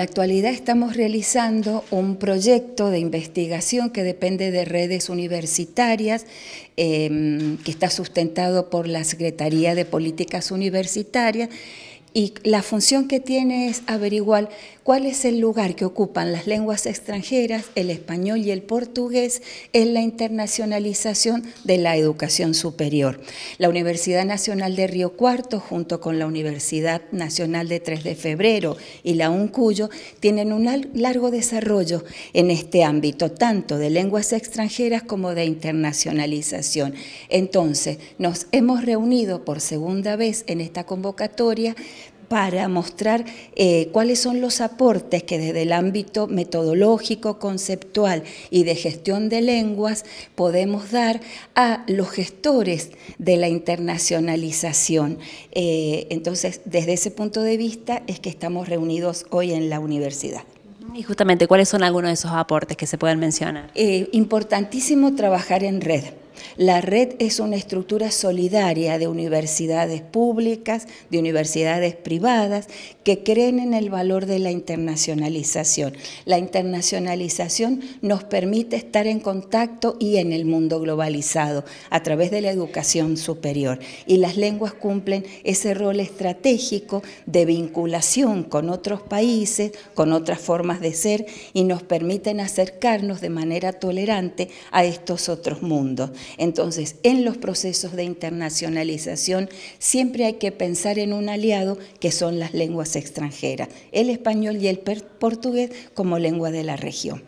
En la actualidad estamos realizando un proyecto de investigación que depende de redes universitarias, em, que está sustentado por la Secretaría de Políticas Universitarias y la función que tiene es averiguar cuál es el lugar que ocupan las lenguas extranjeras, el español y el portugués en la internacionalización de la educación superior. La Universidad Nacional de Río Cuarto, junto con la Universidad Nacional de 3 de Febrero y la UNCUYO, tienen un largo desarrollo en este ámbito, tanto de lenguas extranjeras como de internacionalización. Entonces, nos hemos reunido por segunda vez en esta convocatoria para mostrar eh, cuáles son los aportes que desde el ámbito metodológico, conceptual y de gestión de lenguas podemos dar a los gestores de la internacionalización. Eh, entonces, desde ese punto de vista es que estamos reunidos hoy en la universidad. Y justamente, ¿cuáles son algunos de esos aportes que se pueden mencionar? Eh, importantísimo trabajar en red. La red es una estructura solidaria de universidades públicas, de universidades privadas, que creen en el valor de la internacionalización. La internacionalización nos permite estar en contacto y en el mundo globalizado a través de la educación superior. Y las lenguas cumplen ese rol estratégico de vinculación con otros países, con otras formas de ser y nos permiten acercarnos de manera tolerante a estos otros mundos. Entonces, en los procesos de internacionalización siempre hay que pensar en un aliado que son las lenguas extranjeras, el español y el portugués como lengua de la región.